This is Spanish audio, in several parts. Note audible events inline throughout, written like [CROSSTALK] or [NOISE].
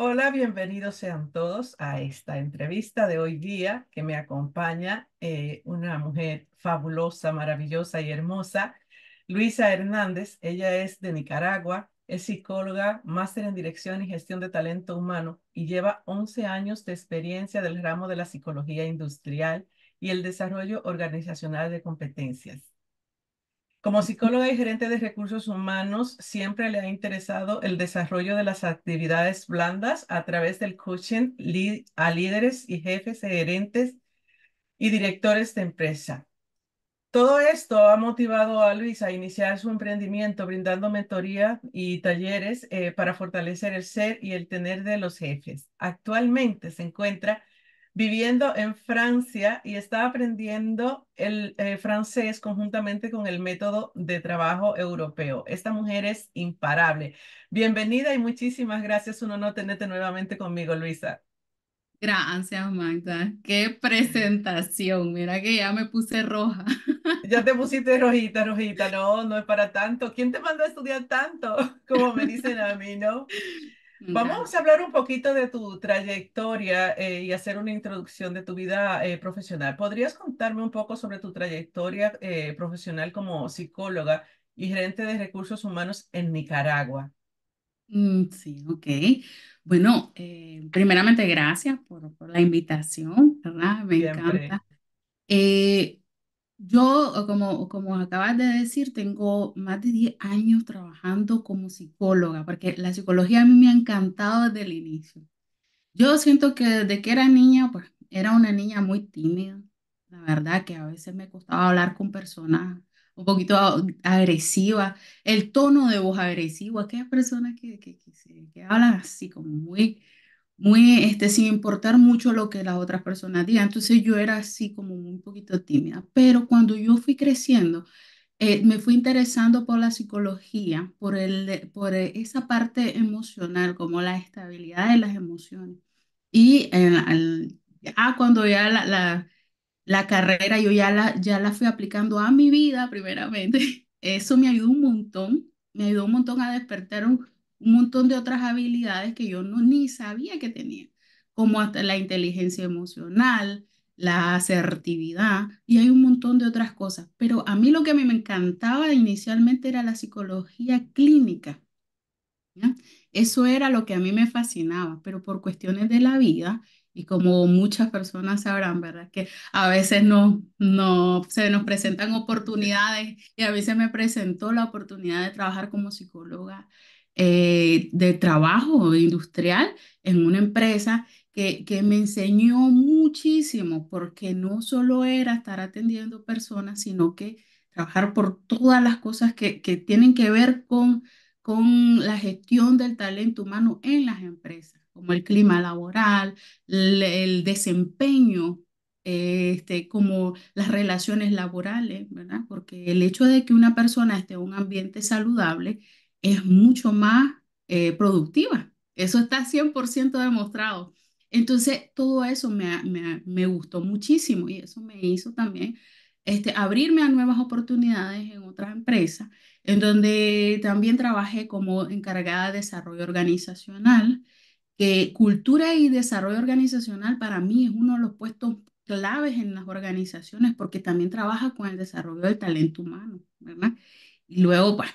Hola, bienvenidos sean todos a esta entrevista de hoy día que me acompaña eh, una mujer fabulosa, maravillosa y hermosa, Luisa Hernández. Ella es de Nicaragua, es psicóloga, máster en dirección y gestión de talento humano y lleva 11 años de experiencia del ramo de la psicología industrial y el desarrollo organizacional de competencias. Como psicóloga y gerente de recursos humanos, siempre le ha interesado el desarrollo de las actividades blandas a través del coaching a líderes y jefes, gerentes y directores de empresa. Todo esto ha motivado a Luis a iniciar su emprendimiento brindando mentoría y talleres eh, para fortalecer el ser y el tener de los jefes. Actualmente se encuentra viviendo en Francia y estaba aprendiendo el eh, francés conjuntamente con el método de trabajo europeo. Esta mujer es imparable. Bienvenida y muchísimas gracias. Un honor tenerte nuevamente conmigo, Luisa. Gracias, Magda. Qué presentación. Mira que ya me puse roja. [LAUGHS] Ya te pusiste rojita, rojita. No, no es para tanto. ¿Quién te mandó a estudiar tanto? [LAUGHS] Como me dicen a mí, ¿no? Vamos a hablar un poquito de tu trayectoria eh, y hacer una introducción de tu vida eh, profesional. ¿Podrías contarme un poco sobre tu trayectoria eh, profesional como psicóloga y gerente de recursos humanos en Nicaragua? Mm, sí, ok. Bueno, primeramente gracias por, la invitación, ¿verdad? Me encanta. Yo, como, como acabas de decir, tengo más de 10 años trabajando como psicóloga, porque la psicología a mí me ha encantado desde el inicio. Yo siento que desde que era niña, pues era una niña muy tímida, la verdad que a veces me costaba hablar con personas un poquito agresivas, el tono de voz agresivo, aquellas personas que, que, que, que hablan así como muy muy, este, sin importar mucho lo que las otras personas digan. Entonces yo era así como un poquito tímida, pero cuando yo fui creciendo, eh, me fui interesando por la psicología, por, el, por esa parte emocional, como la estabilidad de las emociones. Y en, cuando ya la, la, la, carrera, yo ya la, ya la fui aplicando a mi vida primeramente, [LAUGHS] eso me ayudó un montón, me ayudó un montón a despertar un un montón de otras habilidades que yo no ni sabía que tenía, como hasta la inteligencia emocional, la asertividad y hay un montón de otras cosas. Pero a mí lo que a mí me encantaba inicialmente era la psicología clínica. Eso era lo que a mí me fascinaba, pero por cuestiones de la vida y como muchas personas sabrán, ¿verdad? Que a veces no, no se nos presentan oportunidades y a veces me presentó la oportunidad de trabajar como psicóloga eh, de trabajo industrial en una empresa que, me enseñó muchísimo porque no solo era estar atendiendo personas, sino que trabajar por todas las cosas que, que tienen que ver con, con la gestión del talento humano en las empresas, como el clima laboral, el, desempeño eh, este, como las relaciones laborales, ¿verdad? Porque el hecho de que una persona esté en un ambiente saludable es mucho más eh, productiva. Eso está 100% demostrado. Entonces, todo eso me, gustó muchísimo y eso me hizo también este, abrirme a nuevas oportunidades en otra empresa en donde también trabajé como encargada de desarrollo organizacional, que cultura y desarrollo organizacional para mí es uno de los puestos claves en las organizaciones porque también trabaja con el desarrollo del talento humano, ¿verdad? Y luego, pues,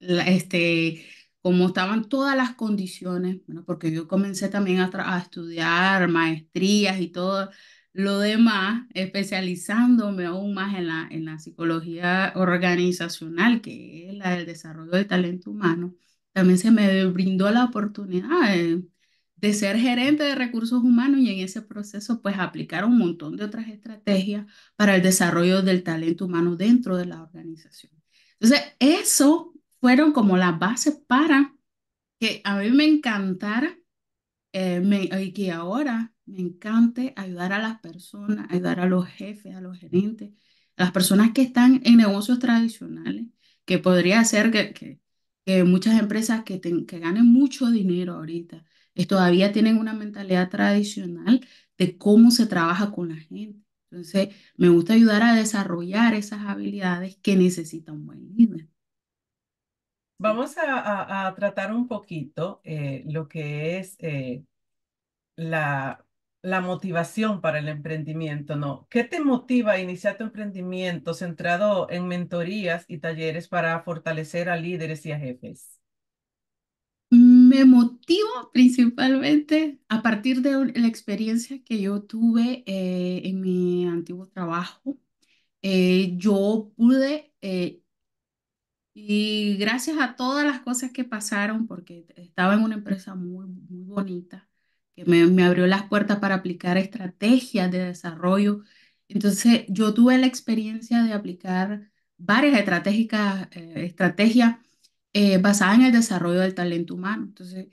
este, como estaban todas las condiciones, bueno, porque yo comencé también a, a estudiar maestrías y todo lo demás, especializándome aún más en la, en la psicología organizacional, que es la del desarrollo del talento humano, también se me brindó la oportunidad de, de ser gerente de recursos humanos y en ese proceso pues aplicar un montón de otras estrategias para el desarrollo del talento humano dentro de la organización. Entonces, eso fueron como las bases para que a mí me encantara eh, y que ahora me encante ayudar a las personas, ayudar a los jefes, a los gerentes, a las personas que están en negocios tradicionales, que podría ser que, muchas empresas que, ganen mucho dinero ahorita es, todavía tienen una mentalidad tradicional de cómo se trabaja con la gente. Entonces, me gusta ayudar a desarrollar esas habilidades que necesitan buen líder. Vamos a, tratar un poquito eh, lo que es eh, la, motivación para el emprendimiento, ¿no? ¿Qué te motiva a iniciar tu emprendimiento centrado en mentorías y talleres para fortalecer a líderes y a jefes? Me motivo principalmente a partir de la experiencia que yo tuve eh, en mi antiguo trabajo. yo pude y gracias a todas las cosas que pasaron, porque estaba en una empresa muy, muy bonita, que me, abrió las puertas para aplicar estrategias de desarrollo. Entonces, yo tuve la experiencia de aplicar varias estratégicas, eh, estrategias eh, basadas en el desarrollo del talento humano. Entonces,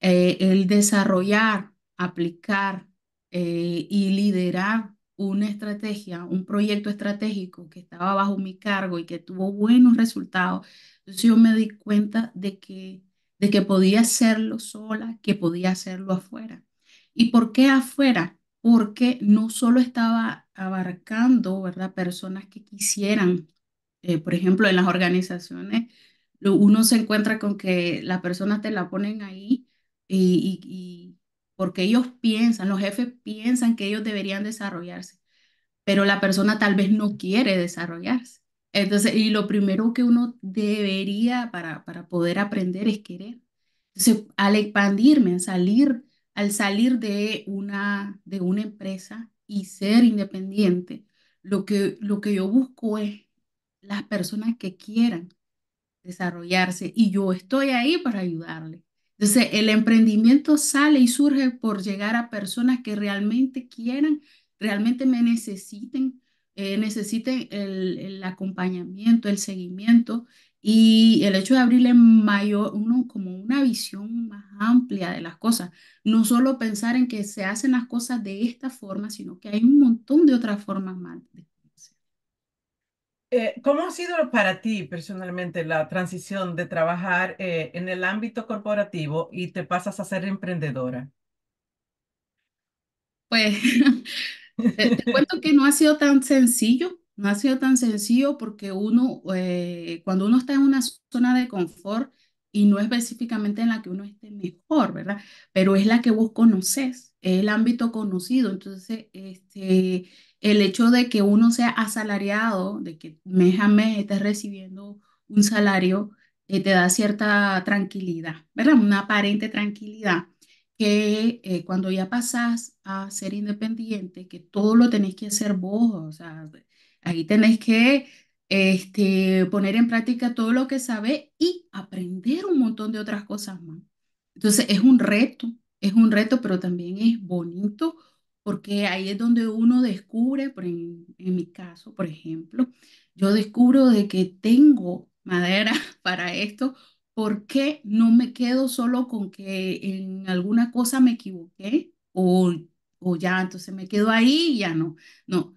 eh, el desarrollar, aplicar y liderar una estrategia, un proyecto estratégico que estaba bajo mi cargo y que tuvo buenos resultados, entonces yo me di cuenta de que, de que podía hacerlo sola, que podía hacerlo afuera. ¿Y por qué afuera? Porque no solo estaba abarcando, ¿verdad? Personas que quisieran, eh, por ejemplo, en las organizaciones, uno se encuentra con que las personas te la ponen ahí y, y porque ellos piensan, los jefes piensan que ellos deberían desarrollarse, pero la persona tal vez no quiere desarrollarse. Entonces, y lo primero que uno debería para, para poder aprender es querer. Entonces, al expandirme, al salir, al salir de una, de una empresa y ser independiente, lo que, lo que yo busco es las personas que quieran desarrollarse y yo estoy ahí para ayudarle. Entonces, el emprendimiento sale y surge por llegar a personas que realmente quieran, realmente me necesiten, eh, necesiten el, el, acompañamiento, el seguimiento y el hecho de abrirle mayor, uno, como una visión más amplia de las cosas. No solo pensar en que se hacen las cosas de esta forma, sino que hay un montón de otras formas más, eh, ¿Cómo ha sido para ti personalmente la transición de trabajar eh, en el ámbito corporativo y te pasas a ser emprendedora? Pues [LAUGHS] te, [LAUGHS] cuento que no ha sido tan sencillo, no ha sido tan sencillo porque uno, eh, cuando uno está en una zona de confort y no específicamente en la que uno esté mejor, ¿verdad? Pero es la que vos conoces, es el ámbito conocido, entonces, este el hecho de que uno sea asalariado, de que mes a mes estés recibiendo un salario, eh, te da cierta tranquilidad, ¿verdad? Una aparente tranquilidad que eh, cuando ya pasas a ser independiente, que todo lo tenés que hacer vos, o sea, ahí tenés que este, poner en práctica todo lo que sabes y aprender un montón de otras cosas más. Entonces es un reto, es un reto, pero también es bonito porque ahí es donde uno descubre, en, mi caso, por ejemplo, yo descubro de que tengo madera [LAUGHS] para esto, porque no me quedo solo con que en alguna cosa me equivoqué o, o ya, entonces me quedo ahí y ya no, no.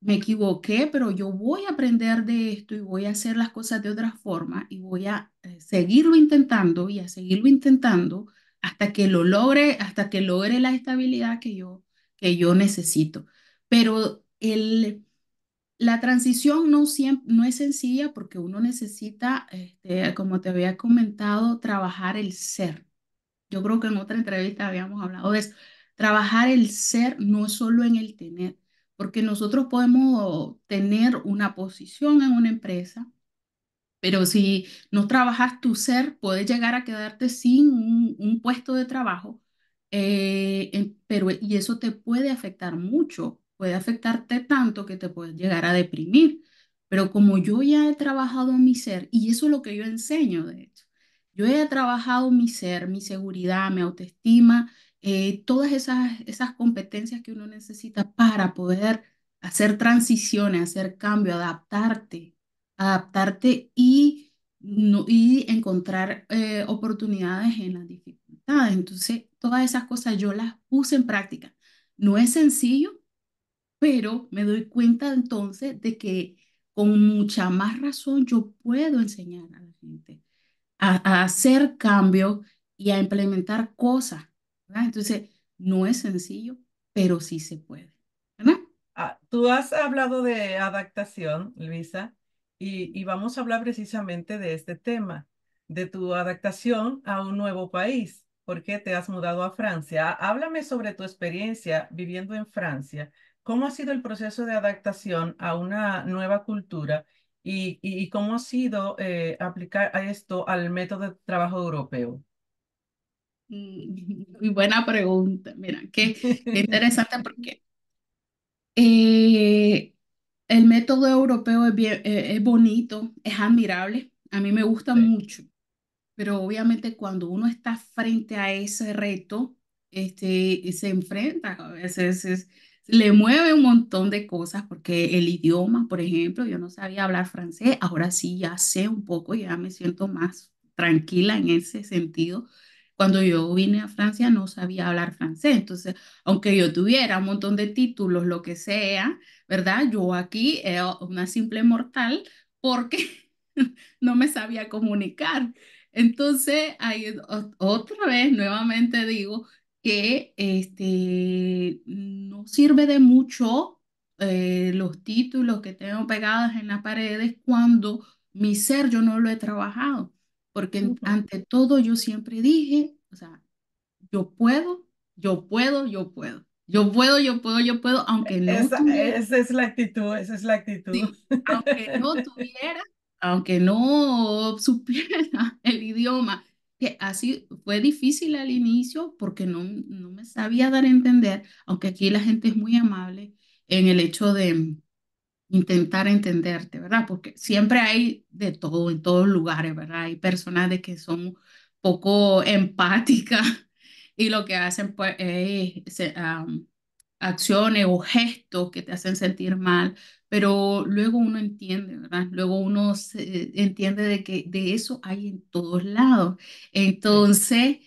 Me equivoqué, pero yo voy a aprender de esto y voy a hacer las cosas de otra forma y voy a eh, seguirlo intentando y a seguirlo intentando hasta que lo logre, hasta que logre la estabilidad que yo que yo necesito. Pero el, la transición no, no es sencilla porque uno necesita, este, como te había comentado, trabajar el ser. Yo creo que en otra entrevista habíamos hablado de eso. Trabajar el ser no solo en el tener, porque nosotros podemos tener una posición en una empresa, pero si no trabajas tu ser, puedes llegar a quedarte sin un puesto de trabajo eh, eh, pero, y eso te puede afectar mucho, puede afectarte tanto que te puedes llegar a deprimir. Pero como yo ya he trabajado mi ser, y eso es lo que yo enseño, de hecho, yo he trabajado mi ser, mi seguridad, mi autoestima, eh, todas esas, esas competencias que uno necesita para poder hacer transiciones, hacer cambio, adaptarte, adaptarte y, y encontrar oportunidades en las dificultades Ah, entonces, todas esas cosas yo las puse en práctica. No es sencillo, pero me doy cuenta entonces de que con mucha más razón yo puedo enseñar a la gente a, hacer cambios y a implementar cosas. Entonces, no es sencillo, pero sí se puede. Ah, tú has hablado de adaptación, Luisa, y vamos a hablar precisamente de este tema, de tu adaptación a un nuevo país por qué te has mudado a Francia. Háblame sobre tu experiencia viviendo en Francia. ¿Cómo ha sido el proceso de adaptación a una nueva cultura y, cómo ha sido eh, aplicar a esto al método de trabajo europeo? Mm, [LAUGHS] muy buena pregunta. Mira, qué, [LAUGHS] interesante porque eh, el método europeo eh, es, bonito, es admirable. A mí me gusta mucho pero obviamente cuando uno está frente a ese reto, este, se enfrenta a veces, le mueve un montón de cosas, porque el idioma, por ejemplo, yo no sabía hablar francés, ahora sí ya sé un poco, ya me siento más tranquila en ese sentido. Cuando yo vine a Francia no sabía hablar francés, entonces, aunque yo tuviera un montón de títulos, lo que sea, ¿verdad? Yo aquí era una simple mortal porque [LAUGHS] no me sabía comunicar. Entonces, ahí otra vez, nuevamente digo que este, no sirve de mucho eh, los títulos que tengo pegados en las paredes cuando mi ser yo no lo he trabajado, porque ante todo yo siempre dije, o sea, yo puedo, yo puedo, yo puedo. Yo puedo, yo puedo, yo puedo, aunque e-, no esa, Esa es la actitud, esa es la actitud. aunque no tuviera aunque no [LAUGHS] supiera el idioma, que así fue difícil al inicio porque no, no me sabía dar a entender, aunque aquí la gente es muy amable en el hecho de intentar entenderte, ¿verdad? Porque siempre hay de todo en todos lugares, ¿verdad? Hay personas de que son poco empáticas [LAUGHS] y lo que hacen pues es... acciones o gestos que te hacen sentir mal pero luego uno entiende, ¿verdad? Luego uno entiende de que de eso hay en todos lados. Entonces,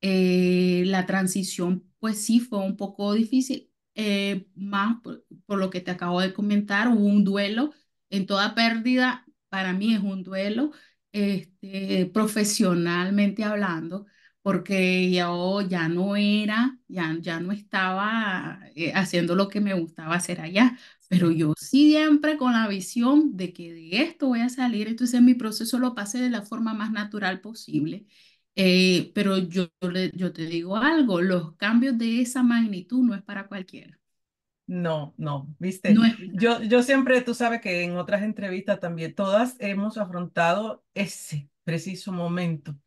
eh, la transición, pues sí, fue un poco difícil, eh, más por, lo que te acabo de comentar, hubo un duelo, en toda pérdida, para mí es un duelo, este, profesionalmente hablando porque yo ya no era, ya, ya no estaba eh, haciendo lo que me gustaba hacer allá, pero yo siempre con la visión de que de esto voy a salir, entonces mi proceso lo pasé de la forma más natural posible. Eh, pero yo, yo te digo algo, los cambios de esa magnitud no es para cualquiera. No, no, viste. yo, yo siempre, tú sabes que en otras entrevistas también, todas hemos afrontado ese preciso momento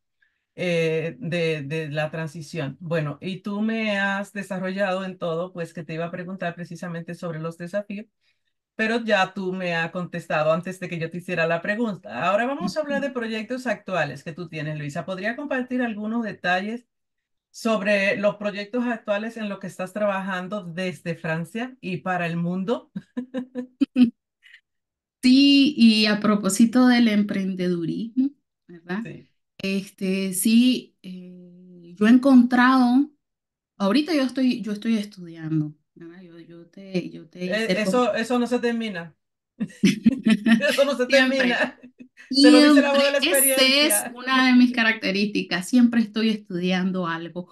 eh, de, de, la transición. Bueno, y tú me has desarrollado en todo, pues que te iba a preguntar precisamente sobre los desafíos, pero ya tú me has contestado antes de que yo te hiciera la pregunta. Ahora vamos a hablar de proyectos actuales que tú tienes, Luisa. ¿Podría compartir algunos detalles sobre los proyectos actuales en los que estás trabajando desde Francia y para el mundo? [LAUGHS] Sí, y a propósito del emprendedurismo, ¿verdad? Sí. Este, sí, eh, yo he encontrado, ahorita yo estoy, yo estoy estudiando, eso, no se termina. [LAUGHS] [LAUGHS] eso no se termina. Se lo dice la experiencia. Esa es una de mis características. Siempre estoy estudiando algo.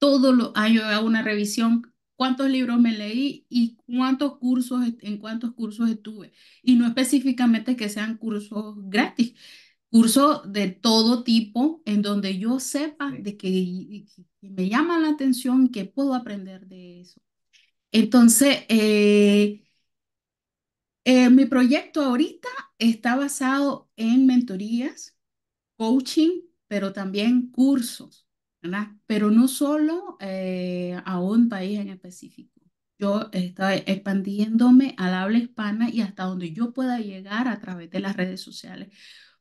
Todo lo, años ah, hago una revisión, cuántos libros me leí y cuántos cursos, en cuántos cursos estuve. Y no específicamente que sean cursos gratis, curso de todo tipo en donde yo sepa de que, me llama la atención, que puedo aprender de eso. Entonces, eh, eh, mi proyecto ahorita está basado en mentorías, coaching, pero también cursos, ¿verdad? Pero no solo eh, a un país en específico. Yo estoy expandiéndome al habla hispana y hasta donde yo pueda llegar a través de las redes sociales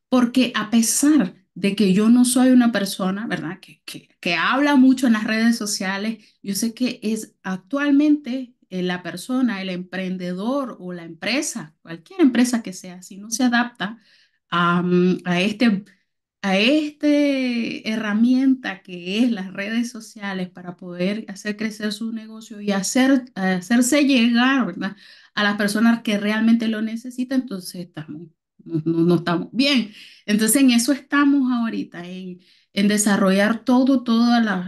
porque a pesar de que yo no soy una persona, ¿verdad? Que, que, habla mucho en las redes sociales, yo sé que es actualmente eh, la persona, el emprendedor o la empresa, cualquier empresa que sea, si no se adapta a, este a esta herramienta que es las redes sociales para poder hacer crecer su negocio y hacer, hacerse llegar ¿verdad? a las personas que realmente lo necesitan, entonces estamos no, estamos bien. Entonces en eso estamos ahorita, en, desarrollar todo, toda la,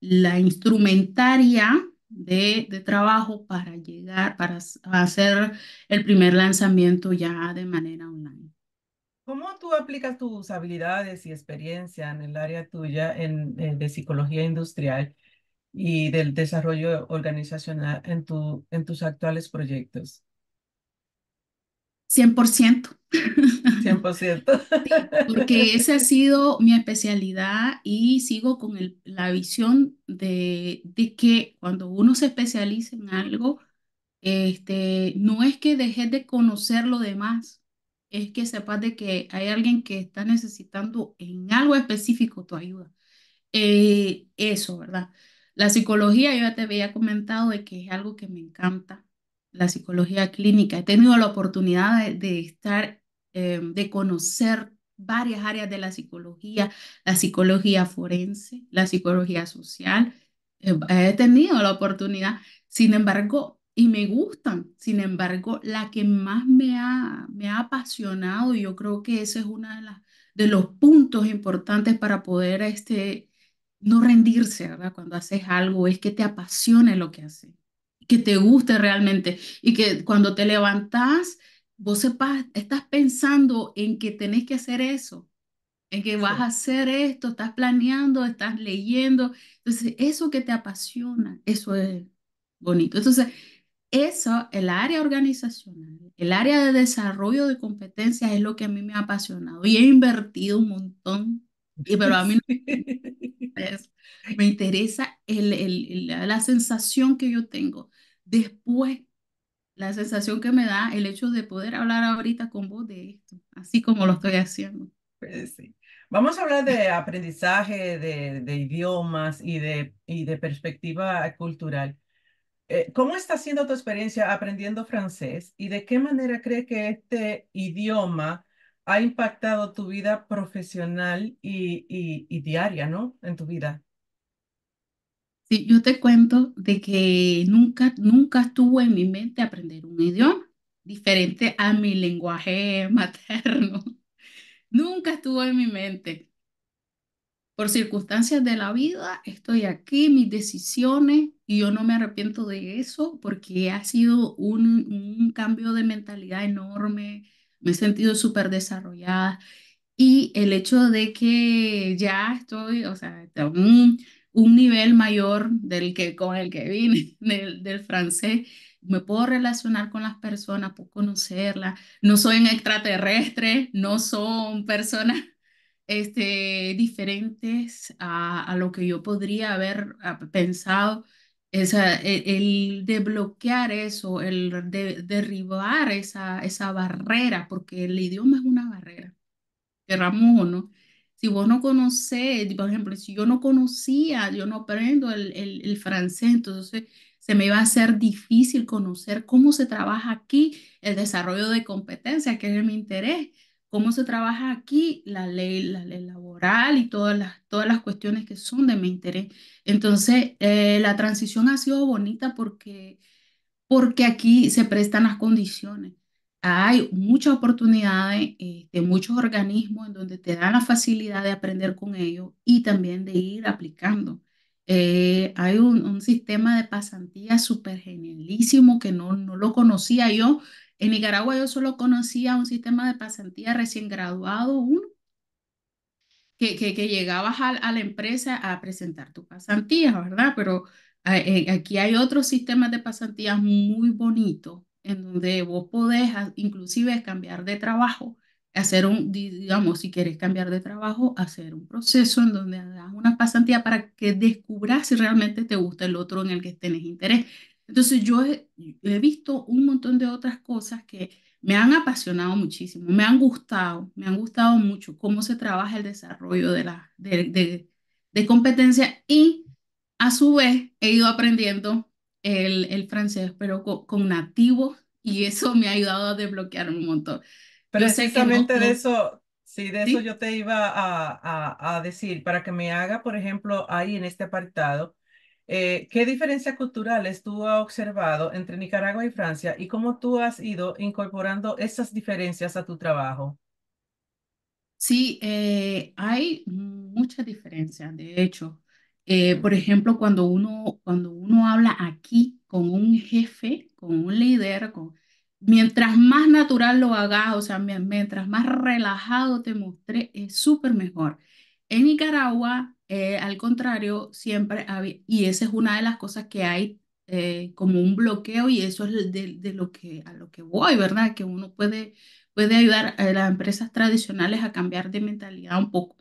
la, instrumentaria de, trabajo para llegar, para hacer el primer lanzamiento ya de manera online. ¿Cómo tú aplicas tus habilidades y experiencia en el área tuya en, en eh, de psicología industrial y del desarrollo organizacional en, tu, en tus actuales proyectos? 100%. [LAUGHS] porque esa ha sido mi especialidad y sigo con la visión de, que cuando uno se especializa en algo, este, no es que dejes de conocer lo demás, es que sepas de que hay alguien que está necesitando en algo específico tu ayuda. Eh, eso, ¿verdad? La psicología, yo ya te había comentado de que es algo que me encanta la psicología clínica. He tenido la oportunidad de, estar, eh, de conocer varias áreas de la psicología, la psicología forense, la psicología social. Eh, he tenido la oportunidad, sin embargo, y me gustan, sin embargo, la que más me ha, me ha apasionado, y yo creo que ese es uno de, las, de los puntos importantes para poder este, no rendirse, ¿verdad? Cuando haces algo, es que te apasione lo que haces que te guste realmente y que cuando te levantás, vos sepas, estás pensando en que tenés que hacer eso, en que vas a hacer esto, estás planeando, estás leyendo. Entonces, eso que te apasiona, eso es bonito. Entonces, eso, el área organizacional, el área de desarrollo de competencias es lo que a mí me ha apasionado y he invertido un montón, pero a mí no me [LAUGHS] interesa, el, el, la sensación que yo tengo después. La sensación que me da el hecho de poder hablar ahorita con vos de esto, así como lo estoy haciendo. Pues Vamos a hablar de aprendizaje, de, idiomas y de, y de perspectiva cultural. Eh, ¿Cómo está siendo tu experiencia aprendiendo francés y de qué manera cree que este idioma ha impactado tu vida profesional y diaria, ¿no? En tu vida yo te cuento de que nunca, nunca estuvo en mi mente aprender un idioma diferente a mi lenguaje [LAUGHS] materno. Nunca estuvo en mi mente. Por circunstancias de la vida, estoy aquí, mis decisiones, y yo no me arrepiento de eso porque ha sido un, un cambio de mentalidad enorme, me he sentido súper desarrollada y el hecho de que ya estoy, o sea, aún un nivel mayor del que con el que vine, [LAUGHS] del, francés. Me puedo relacionar con las personas, puedo conocerlas. No soy un extraterrestre, no son personas [LAUGHS] este, diferentes a, a lo que yo podría haber ah, pensado. Esa, e, el, desbloquear eso, el derribar esa, esa barrera, porque el idioma es una barrera, querramos o no. Si vos no conocés, por ejemplo, si yo no conocía, yo no aprendo el, el, francés, entonces se me va a hacer difícil conocer cómo se trabaja aquí el desarrollo de competencias, que es mi interés, cómo se trabaja aquí la ley, la laboral y todas las, todas las cuestiones que son de mi interés. Entonces, eh, la transición ha sido bonita porque, porque aquí se prestan las condiciones hay muchas oportunidades de eh, muchos organismos en donde te dan la facilidad de aprender con ellos y también de ir aplicando. Eh, hay un, sistema de pasantía súper genialísimo que no, no lo conocía yo. En Nicaragua yo solo conocía un sistema de pasantía recién graduado, uno, que, que, llegabas a, a, la empresa a presentar tu pasantía, ¿verdad? Pero eh, aquí hay otros sistemas de pasantías muy bonitos en donde vos podés inclusive cambiar de trabajo, hacer un, digamos, si quieres cambiar de trabajo, hacer un proceso en donde hagas una pasantía para que descubras si realmente te gusta el otro en el que tenés interés. Entonces yo he, visto un montón de otras cosas que me han apasionado muchísimo, me han gustado, me han gustado mucho cómo se trabaja el desarrollo de, la, de, de, de competencia y a su vez he ido aprendiendo el, francés, pero con, nativo y eso me ha ayudado a desbloquear un montón. Pero exactamente de eso, sí, de eso yo te iba a, decir, para que me haga, por ejemplo, ahí en este apartado, eh, ¿qué diferencias culturales tú has observado entre Nicaragua y Francia y cómo tú has ido incorporando esas diferencias a tu trabajo? Sí, eh, hay muchas diferencias, de hecho. Eh, por ejemplo, cuando uno, cuando uno habla aquí con un jefe, con un líder, con, mientras más natural lo hagas, o sea, mientras más relajado te mostré, es súper mejor. En Nicaragua, eh, al contrario, siempre y esa es una de las cosas que hay eh, como un bloqueo y eso es de, lo que, a lo que voy, ¿verdad? Que uno puede, puede ayudar a las empresas tradicionales a cambiar de mentalidad un poco.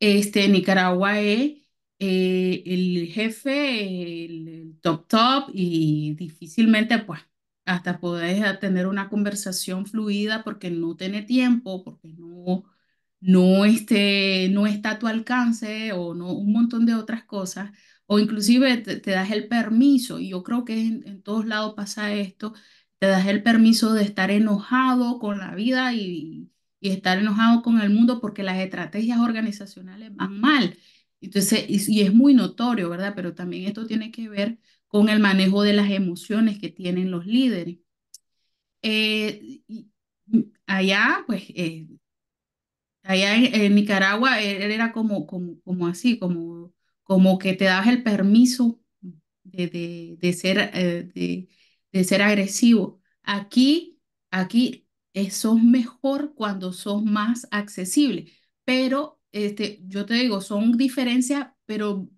Este, Nicaragua es eh, el jefe, el, top top y difícilmente pues hasta podés tener una conversación fluida porque no tiene tiempo, porque no, no, este, no está a tu alcance o no, un montón de otras cosas, o inclusive te, das el permiso, y yo creo que en, en, todos lados pasa esto, te das el permiso de estar enojado con la vida y, y estar enojado con el mundo porque las estrategias organizacionales van mal y, es muy notorio, ¿verdad? Pero también esto tiene que ver con el manejo de las emociones que tienen los líderes. Eh, allá, pues, eh, allá en, Nicaragua, era como, como, como así, como, como que te dabas el permiso de, de, ser, eh, de, de, ser agresivo. Aquí, aquí sos mejor cuando sos más accesible, pero este, yo te digo, son diferencias, pero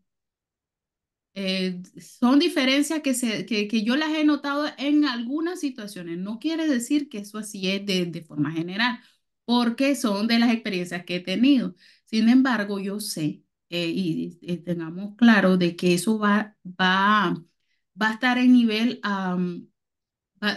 eh, son diferencias que, se, que, que, yo las he notado en algunas situaciones. No quiere decir que eso así es de, de forma general, porque son de las experiencias que he tenido. Sin embargo, yo sé eh, y, tengamos claro de que eso va, va, va a estar en nivel, va,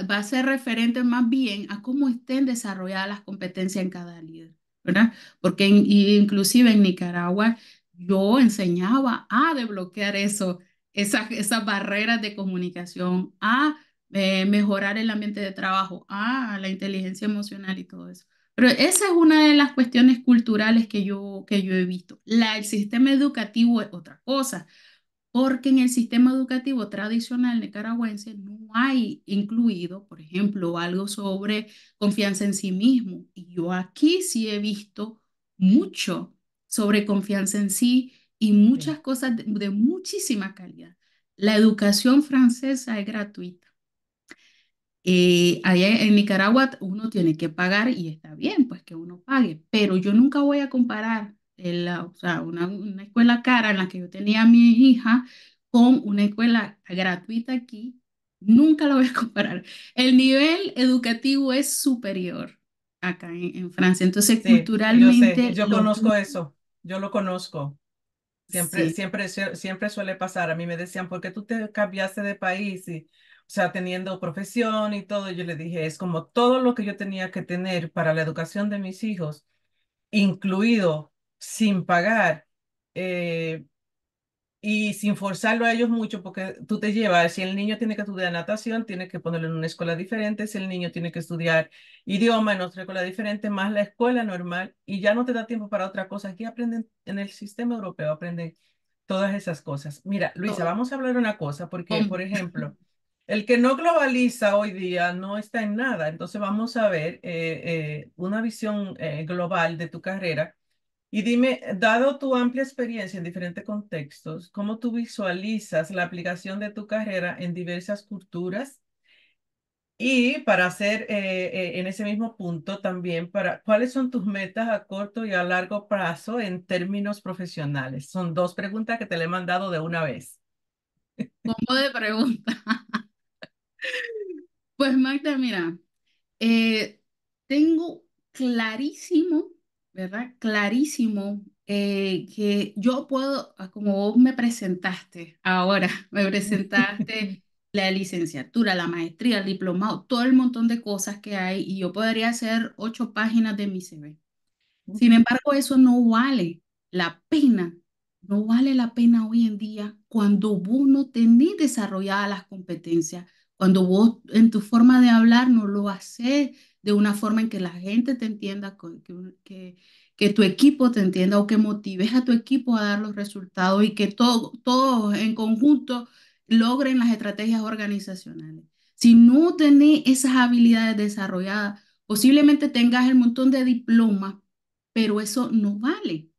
va, a ser referente más bien a cómo estén desarrolladas las competencias en cada líder. ¿verdad? Porque inclusive en Nicaragua yo enseñaba a desbloquear eso, esas, esas barreras de comunicación, a eh, mejorar el ambiente de trabajo, a la inteligencia emocional y todo eso. Pero esa es una de las cuestiones culturales que yo, que yo he visto. La, el sistema educativo es otra cosa, porque en el sistema educativo tradicional nicaragüense no hay incluido, por ejemplo, algo sobre confianza en sí mismo. Y yo aquí sí he visto mucho sobre confianza en sí y muchas cosas de, muchísima calidad. La educación francesa es gratuita. Eh, allá en Nicaragua uno tiene que pagar y está bien, pues que uno pague, pero yo nunca voy a comparar la o sea, una, escuela cara en la que yo tenía a mi hija con una escuela gratuita aquí, nunca la voy a [LAUGHS] comparar. El nivel educativo es superior acá en, Francia. Entonces, culturalmente... Yo, yo conozco eso, yo lo conozco. Siempre, siempre, siempre suele pasar. A mí me decían, ¿por qué tú te cambiaste de país? Y, o sea, teniendo profesión y todo, yo le dije, es como todo lo que yo tenía que tener para la educación de mis hijos, incluido sin pagar eh, y sin forzarlo a ellos mucho, porque tú te llevas, si el niño tiene que estudiar natación, tiene que ponerlo en una escuela diferente, si el niño tiene que estudiar idioma en otra escuela diferente, más la escuela normal, y ya no te da tiempo para otra cosa. Aquí aprenden en el sistema europeo, aprenden todas esas cosas. Mira, Luisa, vamos a hablar una cosa, porque, por ejemplo, el que no globaliza hoy día no está en nada. Entonces vamos a ver eh, eh, una visión global de tu carrera y dime, dado tu amplia experiencia en diferentes contextos, ¿cómo tú visualizas la aplicación de tu carrera en diversas culturas? Y para hacer eh, eh, en ese mismo punto también, ¿cuáles son tus metas a corto y a largo plazo en términos profesionales? Son dos preguntas que te le he mandado de una vez. ¿Cómo de pregunta? [LAUGHS] pues Magda, mira, eh, tengo clarísimo ¿verdad? Clarísimo eh, que yo puedo, ah, como vos me presentaste ahora, [LAUGHS] me presentaste la licenciatura, la maestría, el diplomado, todo el montón de cosas que hay y yo podría hacer ocho páginas de mi CV. Sin embargo, eso no vale la pena, no vale la pena hoy en día cuando vos no tenés desarrolladas las competencias, cuando vos en tu forma de hablar no lo haces de una forma en que la gente te entienda, que, que, tu equipo te entienda o que motives a tu equipo a dar los resultados y que todo, todos en conjunto logren las estrategias organizacionales. Si no tenés esas habilidades desarrolladas, posiblemente tengas el montón de diplomas, pero eso no vale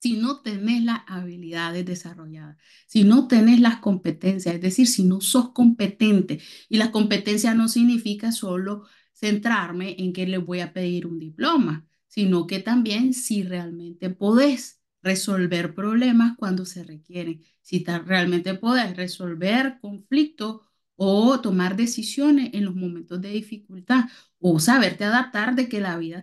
si no tenés las habilidades desarrolladas, si no tenés las competencias, es decir, si no sos competente. Y las competencias no significa solo centrarme en que le voy a pedir un diploma, sino que también si realmente podés resolver problemas cuando se requieren, si realmente podés resolver conflictos o tomar decisiones en los momentos de dificultad o saberte adaptar de que la vida,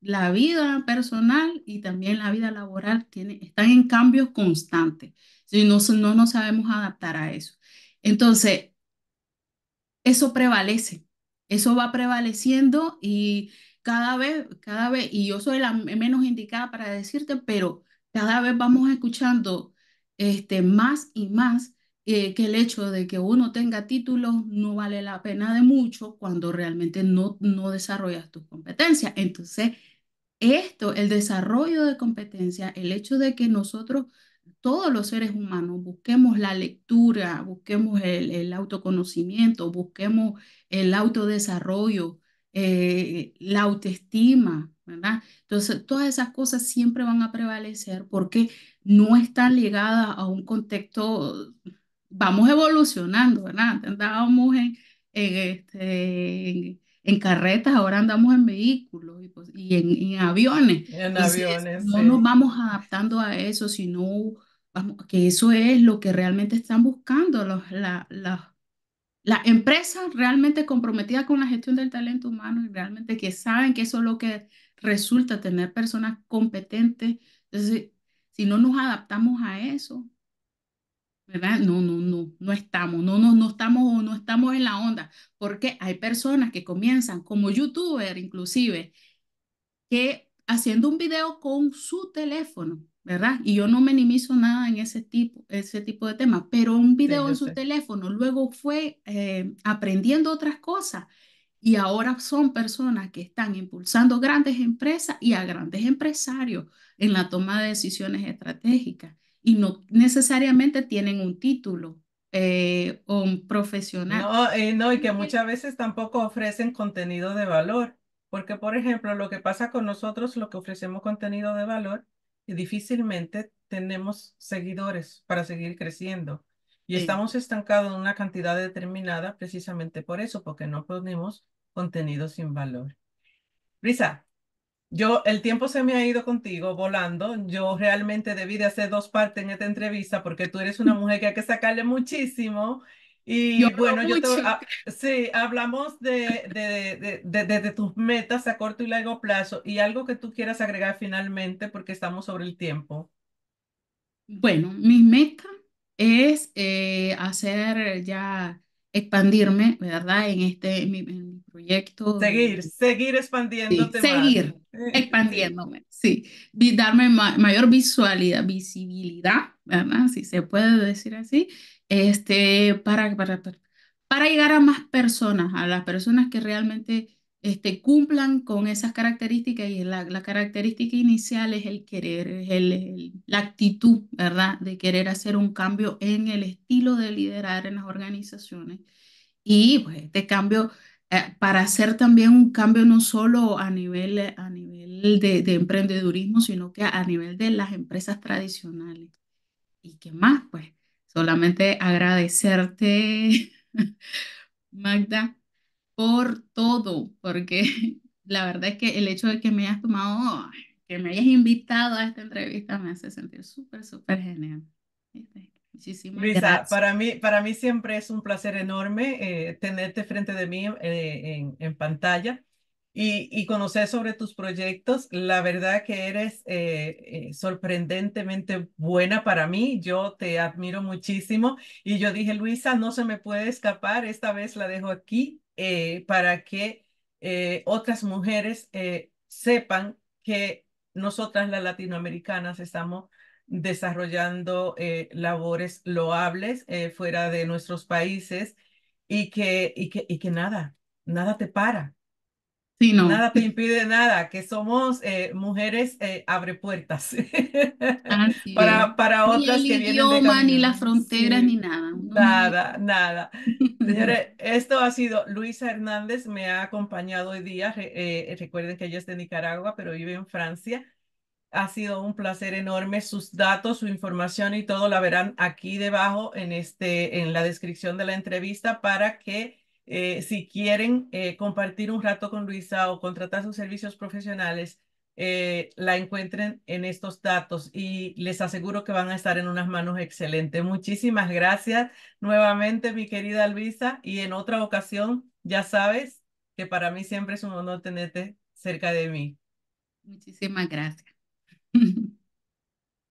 la vida personal y también la vida laboral tiene, están en cambios constantes. Si no, no nos sabemos adaptar a eso. Entonces, eso prevalece eso va prevaleciendo y cada vez, cada vez, y yo soy la menos indicada para decirte, pero cada vez vamos escuchando este, más y más eh, que el hecho de que uno tenga títulos no vale la pena de mucho cuando realmente no, no desarrollas tus competencias. Entonces, esto, el desarrollo de competencia, el hecho de que nosotros todos los seres humanos busquemos la lectura, busquemos el, autoconocimiento, busquemos el autodesarrollo, eh, la autoestima, ¿verdad? Entonces, todas esas cosas siempre van a prevalecer porque no están ligadas a un contexto, vamos evolucionando, ¿verdad? Andábamos en, este, en carretas, ahora andamos en vehículos y, pues, en, aviones. No nos vamos adaptando a eso, sino vamos, que eso es lo que realmente están buscando los, la, la, las empresas realmente comprometidas con la gestión del talento humano y realmente que saben que eso es lo que resulta tener personas competentes. Entonces, si no nos adaptamos a eso, ¿verdad? No, no, no, no estamos, no, no, no estamos, no estamos en la onda, porque hay personas que comienzan como youtuber inclusive, que haciendo un video con su teléfono, ¿verdad? Y yo no minimizo nada en ese tipo, ese tipo de temas, pero un video en su teléfono, luego fue eh, aprendiendo otras cosas y ahora son personas que están impulsando grandes empresas y a grandes empresarios en la toma de decisiones estratégicas y no necesariamente tienen un título eh, o un profesional. No, eh, no, y que muchas veces tampoco ofrecen contenido de valor, porque por ejemplo, lo que pasa con nosotros, lo que ofrecemos contenido de valor, eh, difícilmente tenemos seguidores para seguir creciendo. Y estamos estancados en una cantidad determinada precisamente por eso, porque no ponemos contenido sin valor. Risa. Yo, el tiempo se me ha ido contigo volando. Yo realmente debí de hacer dos partes en esta entrevista porque tú eres una [LAUGHS] mujer que hay que sacarle muchísimo. Y bueno, yo te, ah, sí, hablamos de de, de, tus metas a corto y largo plazo y algo que tú quieras agregar finalmente porque estamos sobre el tiempo. Bueno, mi meta es eh, hacer ya expandirme, ¿verdad? En este mi, proyecto. Seguir, seguir expandiéndote. seguir expandiéndome, sí. Darme mayor visualidad, visibilidad, ¿verdad? Si se puede decir así, este, para, para llegar a más personas, a las personas que realmente este, cumplan con esas características y la, la característica inicial es el querer, el, la actitud, ¿verdad? De querer hacer un cambio en el estilo de liderar en las organizaciones. Y pues este cambio, eh, para hacer también un cambio no solo a nivel, a nivel de, emprendedurismo, sino que a nivel de las empresas tradicionales. ¿Y qué más? Pues solamente agradecerte, [LAUGHS] Magda por todo, porque [LAUGHS] la verdad es que el hecho de que me hayas tomado, que me hayas invitado a esta entrevista me hace sentir súper, súper genial. Este, muchísimas Luisa, Para mí, para mí siempre es un placer enorme eh, tenerte frente de mí eh, en, en, pantalla y, y, conocer sobre tus proyectos. La verdad que eres eh, sorprendentemente buena para mí. Yo te admiro muchísimo y yo dije, Luisa, no se me puede escapar. Esta vez la dejo aquí eh, para que eh, otras mujeres eh, sepan que nosotras las latinoamericanas estamos desarrollando labores loables fuera de nuestros países y que, y y que nada, nada te para, Nada te impide nada, que somos eh, mujeres eh, abre puertas [LAUGHS] para, para otras que vienen idioma, Ni la frontera ni nada. nada, nada. [LAUGHS] Señores, esto ha sido Luisa Hernández, me ha acompañado hoy día. Eh, recuerden que ella es de Nicaragua, pero vive en Francia. Ha sido un placer enorme. Sus datos, su información y todo la verán aquí debajo en, este, en la descripción de la entrevista para que eh, si quieren eh, compartir un rato con Luisa o contratar sus servicios profesionales, eh, la encuentren en estos datos y les aseguro que van a estar en unas manos excelentes. Muchísimas gracias nuevamente, mi querida Luisa, y en otra ocasión, ya sabes que para mí siempre es un honor tenerte cerca de mí. Muchísimas gracias. [LAUGHS]